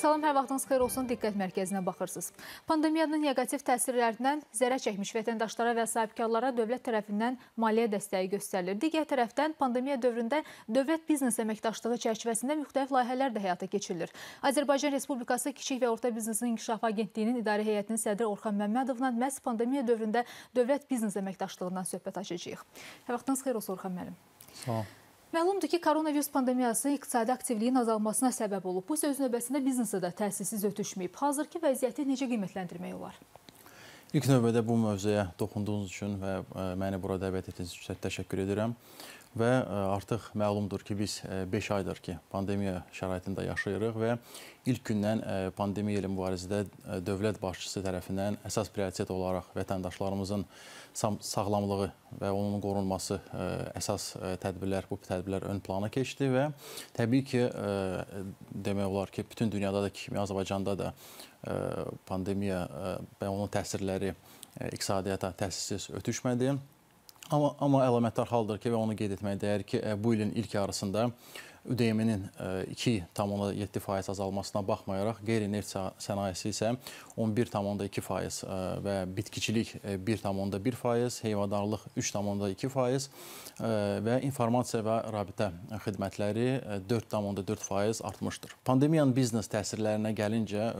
Salam, hər vaxtınız xeyir olsun. Diqqət mərkəzinə baxırsınız. Pandemiyanın neqativ təsirlərindən zərər çəkmiş vətəndaşlara və sahibkarlara dövlət tərəfindən maliyyə dəstəyi göstərilir. Digər tərəfdən pandemiya dövründə dövlət biznes əməkdaşlığı çərçivəsində müxtəlif layihələr də həyata keçirilir. Azərbaycan Respublikası Kiçik və Orta Biznesin İnkişafı Agentliyinin idarə heyətinin sədri Orxan Məmmədovla məhz pandemiya dövründə dövlət biznes əməkdaşlığından söhbət açacağıq. Hər vaxtınız xeyir olsun Orxan müəllim. Sağ olun. Məlumdur ki, koronavirus pandemiyası iqtisadi aktivliyin azalmasına səbəb olub. Bu söz növbəsində biznesə də təsirsiz ötüşməyib. Hazırki vəziyyəti necə qiymətləndirmək olar? İlk növbədə bu mövzuya toxunduğunuz üçün və e, məni bura dəvət etdiyiniz üçün təşəkkür edirəm. Və e, artıq məlumdur ki, biz 5 e, aydır ki, pandemiya şəraitində yaşayırıq və ilk gündən e, pandemiya ilə mübarizədə dövlət başçısı tərəfindən əsas prioritet olaraq vətəndaşlarımızın sağlamlığı və onun qorunması əsas tədbirlər, bu tədbirlər ön plana keçdi və təbii ki, demək olar ki, bütün dünyada da kimi Azərbaycanda da pandemiya və onun təsirləri iqtisadiyyata təsirsiz ötüşmədi. Amma, amma əlamətdar haldır ki, və onu qeyd etmək dəyər ki, e, bu ilin ilk yarısında ÜDM-nin 2,7% e, azalmasına baxmayaraq, qeyri-neft sənayesi isə 11,2% e, və bitkiçilik 1,1%, heyvadarlıq 3,2% və informasiya və rabitə xidmətləri 4,4% artmışdır. Pandemiyanın biznes təsirlərinə gəlincə,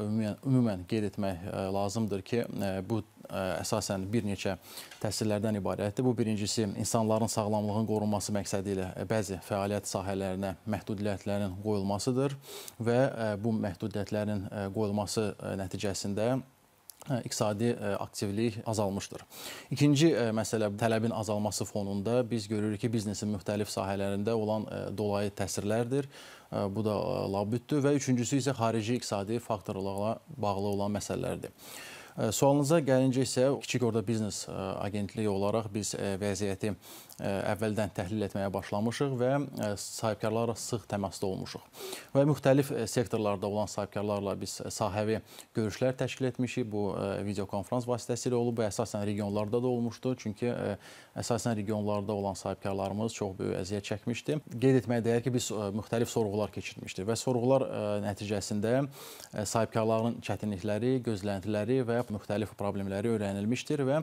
ümumən qeyd etmək lazımdır ki, bu əsasən bir neçə təsirlərdən ibarətdir. Bu birincisi insanların sağlamlığının qorunması məqsədi ilə bəzi fəaliyyət sahələrinə məhdudiyyətlərin qoyulmasıdır və e, bu məhdudiyyətlərin e, qoyulması e, nəticəsində iqtisadi aktivlik azalmışdır. İkinci məsələ tələbin azalması fonunda biz görürük ki, biznesin müxtəlif sahələrində olan dolayı təsirlərdir. Bu da labüddür və üçüncüsü isə xarici iqtisadi faktorlarla bağlı olan məsələlərdir. Sualınıza gəlincə isə kiçik orda biznes e, agentliyi olaraq biz e, vəziyyəti əvvəldən təhlil etməyə başlamışıq və e, sahibkarlarla sıx təmasda olmuşuq. Və müxtəlif e, sektorlarda olan sahibkarlarla biz e, sahəvi görüşlər təşkil etmişik. Bu videokonfrans vasitəsilə olub, bu əsasən regionlarda da olmuşdu. Çünki əsasən regionlarda olan sahibkarlarımız çox böyük əziyyət çəkmişdi. Qeyd etməyə dəyər ki, biz müxtəlif sorğular keçirmişdik və sorğular nəticəsində sahibkarların çətinlikləri, gözləntiləri və müxtəlif problemləri öyrənilmişdir və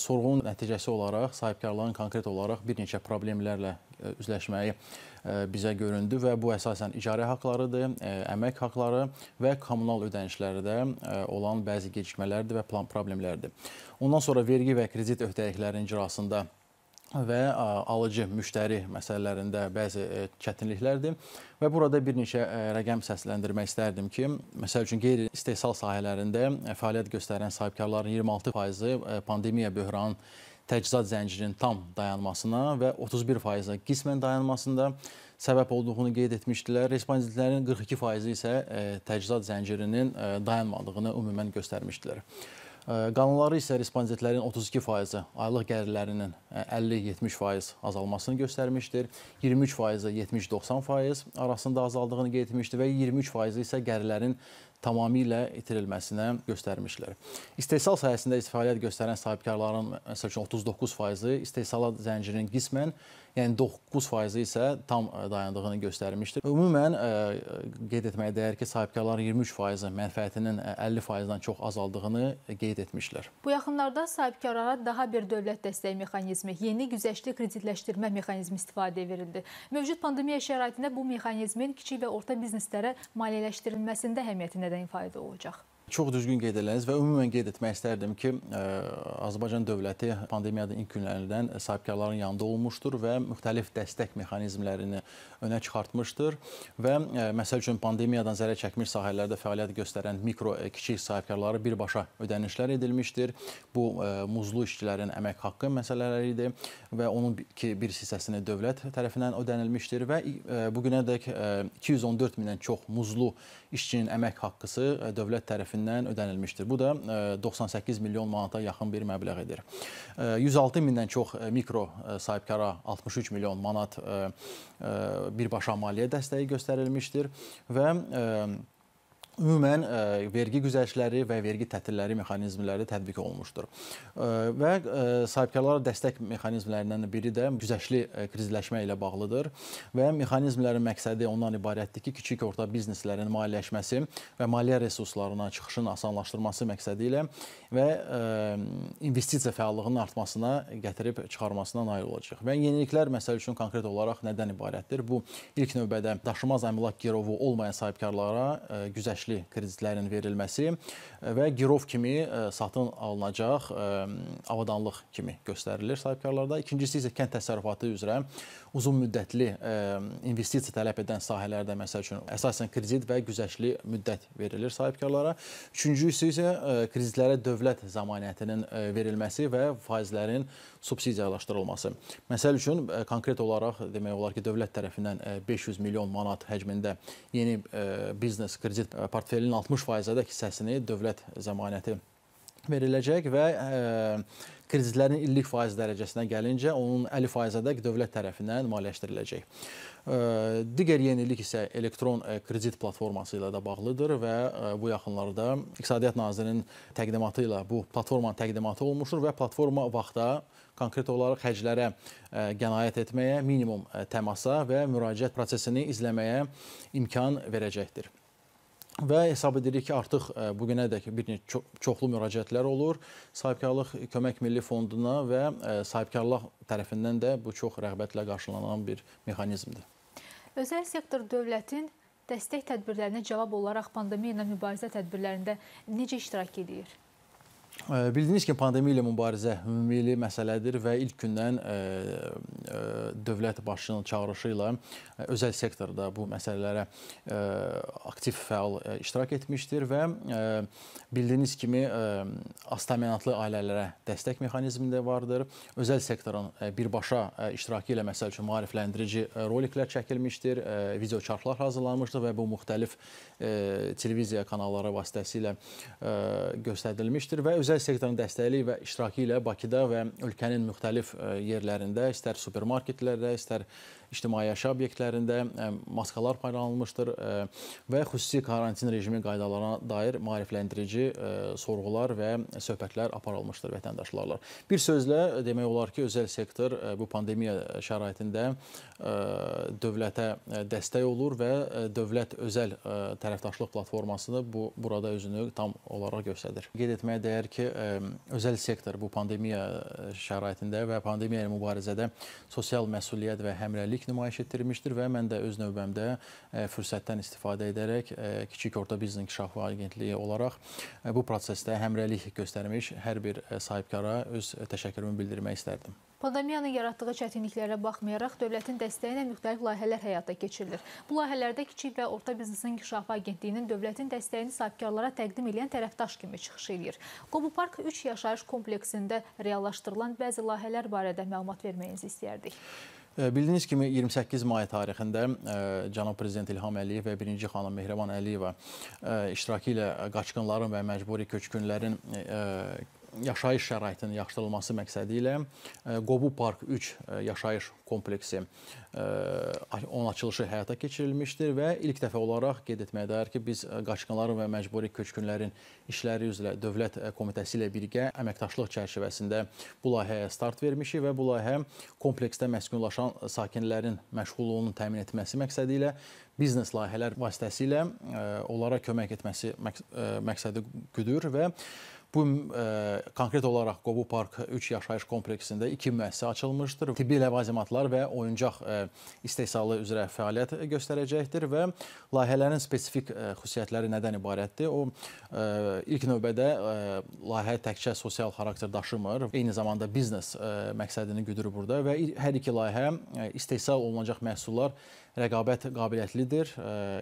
sorğunun nəticəsi olaraq sahibkarların konkret şirkət olaraq bir neçə problemlərlə e, üzləşməyi e, bizə göründü və bu əsasən icarə haqlarıdır, e, əmək haqları və kommunal ödənişlərdə olan bəzi gecikmələrdir və plan problemləridir. Ondan sonra vergi və kredit öhdəliklərinin icrasında və alıcı müştəri məsələlərində bəzi çətinliklərdir və burada bir neçə rəqəm səsləndirmək istərdim ki, məsəl üçün qeyri-istehsal sahələrində fəaliyyət göstərən sahibkarların 26%-i pandemiya böhranı təchizat zəncirinin tam dayanmasına və 31%-ə qismən dayanmasında səbəb olduğunu qeyd etmişdilər. Respondentlərin 42%-i isə e, təchizat zəncirinin e, dayanmadığını ümumən göstərmişdilər. E, qanunları isə respondentlərin 32%-i aylıq gəlirlərinin 50-70% azalmasını göstərmişdir. 23%-i 70-90% arasında azaldığını qeyd etmişdi və 23%-i isə gəlirlərin tamamilə itirilməsinə göstərmişlər. İstehsal sahəsində fəaliyyət göstərən sahibkarların məsəl üçün 39% istehsalat zəncirinin qismən, yəni 9% isə tam e, dayandığını göstərmişdir. Ümumən e, qeyd etməyə dəyər ki, sahibkarların 23% mənfəətinin 50%-dən e, çox azaldığını qeyd etmişlər. Bu yaxınlarda sahibkarlara daha bir dövlət dəstəyi mexanizmi, yeni güzəştli kreditləşdirmə mexanizmi istifadəyə verildi. Mövcud pandemiya şəraitində bu mexanizmin kiçik və orta bizneslərə maliyyələşdirilməsində əhəmiyyəti nəzərdə nədən ifadə olacaq? Çox düzgün qeyd elədiniz və ümumən qeyd etmək istərdim ki, e, Azərbaycan dövləti pandemiyanın ilk günlərindən sahibkarların yanında olmuşdur və müxtəlif dəstək mexanizmlərini önə çıxartmışdır və e, məsəl üçün pandemiyadan zərər çəkmiş sahələrdə fəaliyyət göstərən mikro e, kiçik sahibkarlara birbaşa ödənişlər edilmişdir. Bu muzlu işçilərin əmək haqqı məsələləri idi və onun ki bir hissəsini dövlət tərəfindən ödənilmişdir və bu günədək 214 mindən çox muzlu işçinin əmək haqqısı dövlət tərəfindən tərəfindən ödənilmişdir. Bu da 98 e, milyon manata yaxın bir məbləğ edir. 106 e, mindən çox e, mikro sahibkara 63 milyon manat birbaşa maliyyə dəstəyi göstərilmişdir və ümumən ə, e, vergi güzəştləri və vergi tətilləri mexanizmləri tətbiq olunmuşdur. Ə, e, və ə, e, sahibkarlara dəstək mexanizmlərindən biri də güzəştli ə, kreditləşmə ilə bağlıdır və mexanizmlərin məqsədi ondan ibarətdir ki, kiçik orta bizneslərin maliyyələşməsi və maliyyə resurslarına çıxışın asanlaşdırılması məqsədi ilə və ə, investisiya fəallığının artmasına gətirib çıxarmasına nail olacaq. Və yeniliklər məsəl üçün konkret olaraq nədən ibarətdir? Bu ilk növbədə daşımaz əmlak girovu olmayan sahibkarlara güzəştli faizli kreditlərin verilməsi e, və girov kimi e, satın alınacaq e, avadanlıq kimi göstərilir sahibkarlarda. İkincisi isə kənd təsərrüfatı üzrə uzun müddətli e, investisiya tələb edən sahələrdə məsəl üçün əsasən kredit və güzəştli müddət verilir sahibkarlara. Üçüncüsü isə e, kreditlərə dövlət zəmanətinin e, verilməsi və faizlərin subsidiyalaşdırılması. Məsəl üçün konkret olaraq demək olar ki, dövlət tərəfindən 500 milyon manat həcmində yeni biznes kredit portfelinin 60%-ə də hissəsini dövlət zəmanəti veriləcək və Kreditlərin illik faiz dərəcəsinə gəlincə, onun 50%-ədək dövlət tərəfindən maliyyələşdiriləcək. Digər yenilik isə elektron kredit platforması ilə də bağlıdır və bu yaxınlarda İqtisadiyyat Nazirinin təqdimatı ilə bu platformanın təqdimatı olmuşdur və platforma vaxta konkret olaraq həclərə qənaət etməyə, minimum təmasa və müraciət prosesini izləməyə imkan verəcəkdir. Və hesab edirik ki, artıq e, bu günədək bir çox, çoxlu müraciətlər olur. Sahibkarlıq Kömək Milli Fonduna və e, sahibkarlıq tərəfindən də bu çox rəğbətlə qarşılanan bir mexanizmdir. Özəl sektor dövlətin dəstək tədbirlərinə cavab olaraq pandemiya ilə mübarizə tədbirlərində necə iştirak edir? Bildiyiniz ki, pandemiya ilə mübarizə ümumili məsələdir və ilk gündən e, e, dövlət başının çağırışı ilə e, özəl sektorda bu məsələlərə aktiv fəal iştirak etmişdir və bildiyiniz kimi astaminantlı ailələrə dəstək mexanizmi də vardır. Özəl sektorun birbaşa iştirakı ilə məsəl üçün maarifləndirici roliklər çəkilmişdir, video çarxlar hazırlanmışdır və bu müxtəlif televiziya kanalları vasitəsilə göstərilmişdir və özəl özəl sektorun dəstəyi və iştirakı ilə Bakıda və ölkənin müxtəlif e, yerlərində istər supermarketlərdə, istər ictimai yaşa obyektlərində e, maskalar paylanılmışdır e, və xüsusi karantin rejimi qaydalarına dair maarifləndirici e, sorğular və söhbətlər aparılmışdır vətəndaşlarla. Bir sözlə demək olar ki, özəl sektor bu pandemiya şəraitində dövlətə dəstək olur və dövlət özəl tərəfdaşlıq platformasını bu burada özünü tam olaraq göstərir. Qeyd etməyə dəyər ki, özəl sektor bu pandemiya şəraitində və pandemiya ilə mübarizədə sosial məsuliyyət və həmrəylik liderlik nümayiş etdirmişdir və mən də öz növbəmdə e, fürsətdən istifadə edərək e, kiçik orta biznes inkişafı agentliyi olaraq e, bu prosesdə həmrəylik göstərmiş hər bir sahibkara öz təşəkkürümü bildirmək istərdim. Pandemiyanın yaratdığı çətinliklərə baxmayaraq dövlətin dəstəyi ilə müxtəlif layihələr həyata keçirilir. Bu layihələrdə kiçik və orta biznesin inkişafı agentliyinin dövlətin dəstəyini sahibkarlara təqdim edən tərəfdaş kimi çıxış eləyir. Qobu Park 3 yaşayış kompleksində reallaşdırılan bəzi layihələr barədə məlumat verməyinizi istəyərdik. Bildiyiniz kimi 28 may tarixində e, cənab prezident İlham Əliyev və birinci xanım Mehriban Əliyeva e, iştirakı ilə qaçqınların və məcburi köçkünlərin e, yaşayış şəraitinin yaxşıdılması məqsədi ilə e, Qobu Park 3 e, yaşayış kompleksi e, onun açılışı həyata keçirilmişdir və ilk dəfə olaraq qeyd etməyə dəyər ki, biz qaçqınların və məcburi köçkünlərin işləri üzrə Dövlət Komitəsi ilə birgə əməkdaşlıq çərçivəsində bu layihəyə start vermişik və bu layihə kompleksdə məskunlaşan sakinlərin məşğulluğunun təmin etməsi məqsədi ilə biznes layihələr vasitəsilə onlara kömək etməsi məqsədi güdür və Bu e, konkret olaraq Qobu Park 3 yaşayış kompleksində 2 müəssisə açılmışdır. Tibbi ləvazimatlar və oyuncaq e, istehsalı üzrə fəaliyyət göstərəcəkdir və layihələrin spesifik e, xüsusiyyətləri nədən ibarətdir? O ilk növbədə layihə təkcə sosial xarakter daşımır, eyni zamanda biznes məqsədini güdür burada və hər iki layihə istehsal olunacaq məhsullar rəqabət qabiliyyətlidir,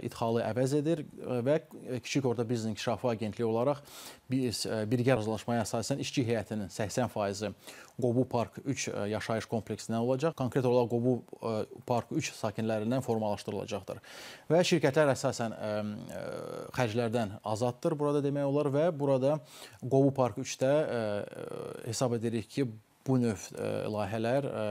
idxalı əvəz edir və kiçik orta biznes inkişafı agentliyi olaraq biz birgə Həqiqi razılaşmaya əsasən işçi heyətinin 80%-i Qobu Park 3 e, yaşayış kompleksindən olacaq. Konkret olaraq Qobu e, Park 3 sakinlərindən formalaşdırılacaqdır. Və şirkətlər əsasən e, xərclərdən azaddır burada demək olar və burada Qobu Park 3-də hesab edirik ki, bu növ e, layihələr e,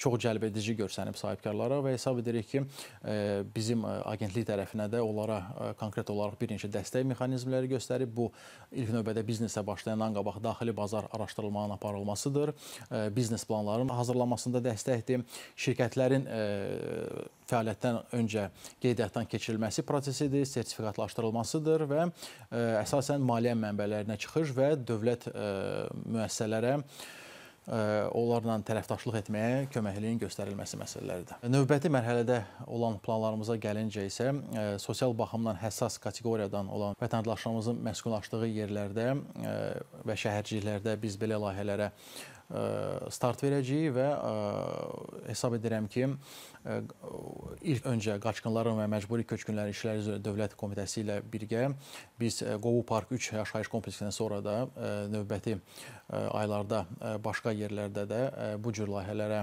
çox cəlbedici görsənib sahibkarlara və hesab edirik ki, e, bizim agentlik tərəfindən də onlara konkret olaraq bir neçə dəstək mexanizmləri göstərib. Bu ilk növbədə biznesə başlayandan qabaq daxili bazar araşdırılmanın aparılmasıdır. Biznes planlarının hazırlanmasında dəstəkdir. Şirkətlərin fəaliyyətdən öncə qeydiyyatdan keçirilməsi prosesidir, sertifikatlaşdırılmasıdır və əsasən maliyyə mənbələrinə çıxış və dövlət müəssisələrə onlarla tərəfdaşlıq etməyə köməkliyin göstərilməsi məsələləridir. Növbəti mərhələdə olan planlarımıza gəlincə isə e, sosial baxımdan həssas kateqoriyadan olan vətəndaşlarımızın məskunlaşdığı yerlərdə e, və şəhərciklərdə biz belə layihələrə start verəcəyik və hesab edirəm ki, ilk öncə qaçqınların və məcburi köçkünlərin işləri üzrə Dövlət Komitəsi ilə birgə biz Qovu Park 3 yaşayış kompleksindən sonra da növbəti aylarda başqa yerlərdə də bu cür layihələrə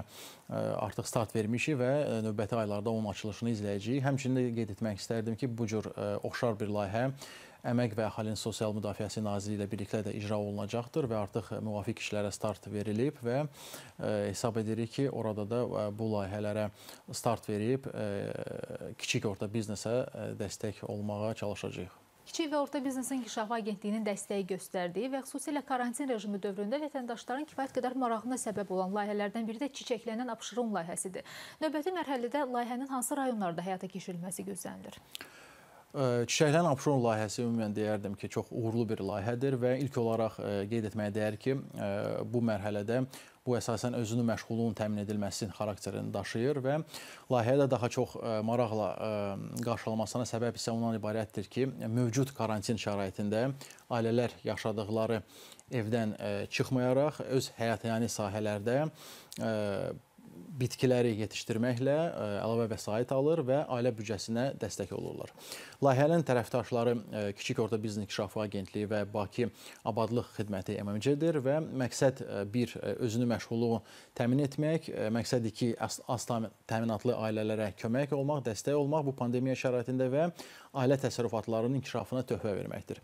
artıq start vermişik və növbəti aylarda onun açılışını izləyəcəyik. Həmçinin də qeyd etmək istərdim ki, bu cür oxşar bir layihə Əmək və Əhalinin Sosial Müdafiəsi Nazirliyi ilə birlikdə də icra olunacaqdır və artıq müvafiq işlərə start verilib və e, hesab edirik ki, orada da e, bu layihələrə start verib e, kiçik orta biznesə dəstək olmağa çalışacağıq. Kiçik və orta biznesin inkişafı agentliyinin dəstəyi göstərdiyi və xüsusilə karantin rejimi dövründə vətəndaşların kifayət qədər marağına səbəb olan layihələrdən biri də çiçəklənən apşırım layihəsidir. Növbəti mərhələdə layihənin hansı rayonlarda həyata keçirilməsi gözlənilir? Çiçəklən Abşeron layihəsi ümumən deyərdim ki, çox uğurlu bir layihədir və ilk olaraq qeyd etməyə dəyər ki, bu mərhələdə bu əsasən özünü məşğulluğun təmin edilməsinin xarakterini daşıyır və layihəyə də daha çox maraqla qarşılanmasına səbəb isə ondan ibarətdir ki, mövcud karantin şəraitində ailələr yaşadıkları evdən çıxmayaraq öz həyatiyani sahələrdə bitkiləri yetişdirməklə e, əlavə vəsait alır və ailə büdcəsinə dəstək olurlar. Layihənin tərəfdaşları e, Kiçik Orta Biznes İnkişafı Agentliyi və Bakı Abadlıq Xidməti MMC-dir və məqsəd 1 e, özünü məşğulluğu təmin etmək, məqsəd 2 asla təminatlı ailələrə kömək olmaq, dəstək olmaq bu pandemiya şəraitində və ailə təsərrüfatlarının inkişafına töhfə verməkdir.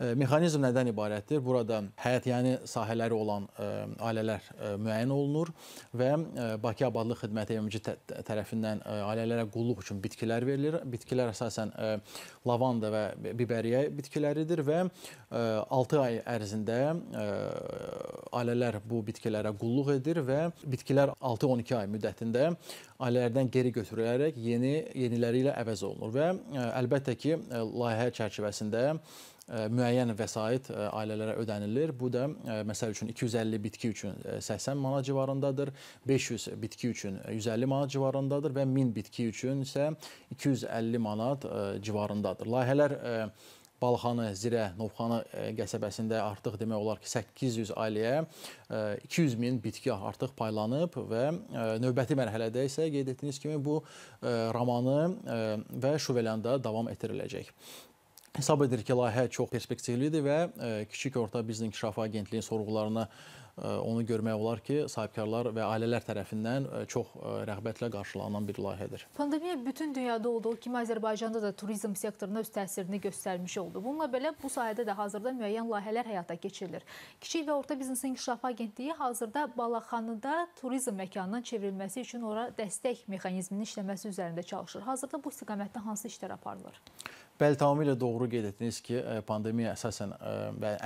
E, mexanizm nədən ibarətdir? Burada həyatiyyəni sahələri olan e, ailələr e, müəyyən olunur və Bakı Abadlıq Xidməti MMC tərəfindən ailələrə qulluq üçün bitkilər verilir. Bitkilər əsasən lavanda və biberiyə bitkiləridir və 6 ay ərzində ailələr bu bitkilərə qulluq edir və bitkilər 6-12 ay müddətində ailələrdən geri götürülərək yeni yeniləri ilə əvəz olunur və əlbəttə Əlbəttə ki, e, layihə çərçivəsində e, müəyyən vəsait e, ailələrə ödənilir. Bu da məsəl üçün 250 bitki üçün 80 manat civarındadır, 500 bitki üçün 150 manat civarındadır və 1000 bitki üçün isə 250 manat civarındadır. Layihələr Balxanı, Zirə, Novxanı e, qəsəbəsində artıq demək olar ki, 800 ailəyə 200 e, min bitki artıq paylanıb və e, növbəti mərhələdə isə qeyd etdiyiniz kimi bu ramanı və şuvelanda davam etdiriləcək. Hesab edir ki, layihə çox perspektivlidir və e, kiçik orta biznes inkişafı agentliyi sorğularına e, onu görmək olar ki, sahibkarlar və ailələr tərəfindən e, çox rəğbətlə qarşılanan bir layihədir. Pandemiya bütün dünyada olduğu kimi Azərbaycanda da turizm sektoruna öz təsirini göstərmiş oldu. Bununla belə bu sahədə də hazırda müəyyən layihələr həyata keçirilir. Kiçik və orta biznesin inkişafı agentliyi hazırda Balaxanıda turizm məkanının çevrilməsi üçün ora dəstək mexanizminin işləməsi üzərində çalışır. Hazırda bu istiqamətdə hansı işlər aparılır? Bəli, tamamilə doğru qeyd etdiniz ki, e, pandemiya əsasən e,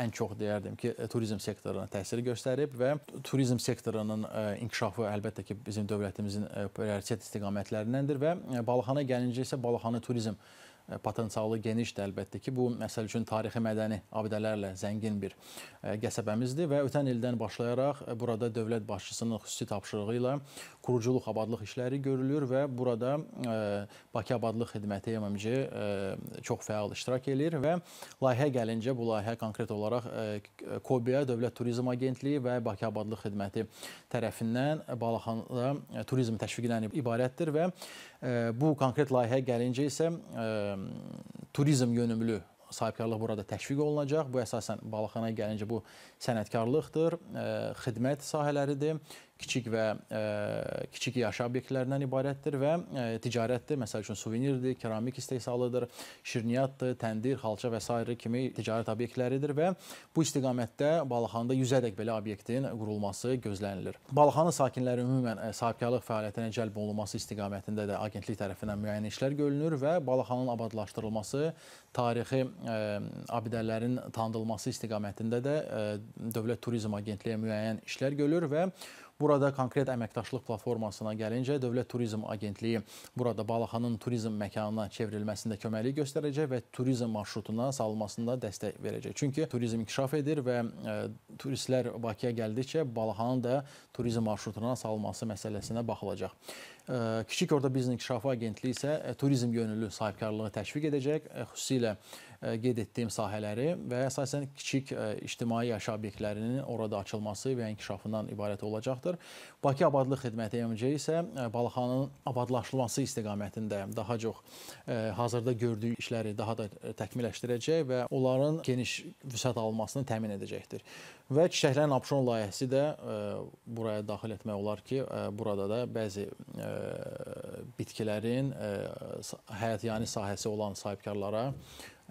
ən çox deyərdim ki, e, turizm sektoruna təsir göstərib və turizm sektorunun inkişafı əlbəttə ki, bizim dövlətimizin prioritet istiqamətlərindəndir və Balaxana gəlincə isə Balaxanı turizm E, potensialı genişdir əlbəttə ki, bu məsəl üçün tarixi mədəni abidələrlə zəngin bir e, qəsəbəmizdir və ötən ildən başlayaraq e, burada dövlət başçısının xüsusi tapşırığı ilə quruculuq, abadlıq işləri görülür və burada Bakı Abadlıq Xidməti MMC çox fəal iştirak eləyir və layihə gəlincə bu layihə konkret olaraq Kobiya Dövlət Turizm Agentliyi və Bakı Abadlıq Xidməti tərəfindən Balaxanda turizm təşviqi ilə ibarətdir və bu konkret layihə gəlincə isə turizm yönümlü sahibkarlıq burada təşviq olunacaq. Bu əsasən balıxanaya gəlincə bu sənətkarlıqdır, xidmət sahələridir kiçik və ə, e, kiçik yaşa obyektlərindən ibarətdir və ə, e, ticarətdir. Məsəl üçün suvenirdir, keramik istehsalıdır, şirniyyatdır, təndir, xalça və s. kimi ticarət obyektləridir və bu istiqamətdə Balaxanda 100-ədək belə obyektin qurulması gözlənilir. Balaxanın sakinləri ümumən ə, e, sahibkarlıq fəaliyyətinə cəlb olunması istiqamətində də agentlik tərəfindən müəyyən işlər görülür və Balaxanın abadlaşdırılması, tarixi ə, abidələrin tanıdılması istiqamətində də ə, Dövlət Turizm Agentliyi müəyyən işlər görülür və Burada konkret əməkdaşlıq platformasına gəlincə Dövlət Turizm Agentliyi burada Balaxanın turizm məkanına çevrilməsində köməklik göstərəcək və turizm marşrutuna salınmasında dəstək verəcək. Çünki turizm inkişaf edir və ə, e, turistlər Bakıya gəldikcə Balaxanın da turizm marşrutuna salınması məsələsinə baxılacaq. Ə, e, Kiçik Orda Biznes İnkişafı Agentliyi isə ə, e, turizm yönüllü sahibkarlığı təşviq edəcək, xüsusilə E, qeyd etdiyim sahələri və əsasən kiçik e, ictimai yaş obyektlərinin orada açılması və inkişafından ibarət olacaqdır. Bakı Abadlıq Xidməti MMC isə e, Balaxanın abadlaşdırılması istiqamətində daha çox hazırda gördüyü işləri daha da təkmilləşdirəcək və onların geniş vüsət almasını təmin edəcəkdir. Və Çiçəklərin Abşon layihəsi də buraya daxil etmək olar ki, burada da bəzi bitkilərin həyatiyani sahəsi olan sahibkarlara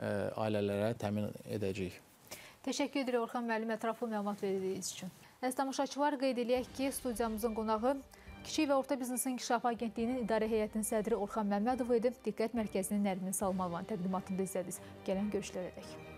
E, ailələrə təmin edəcəyik. Təşəkkür edirik Orxan müəllim ətraflı məlumat verdiyiniz üçün. Əziz tamaşaçılar, qeyd eləyək ki, studiyamızın qonağı Kiçik və Orta Biznesin İnkişafı Agentliyinin İdarə Heyətinin sədri Orxan Məmmədov idi. Diqqət mərkəzinin Nərmin Salmanovanın təqdimatını da izlədiniz. Gələn görüşlərə dək.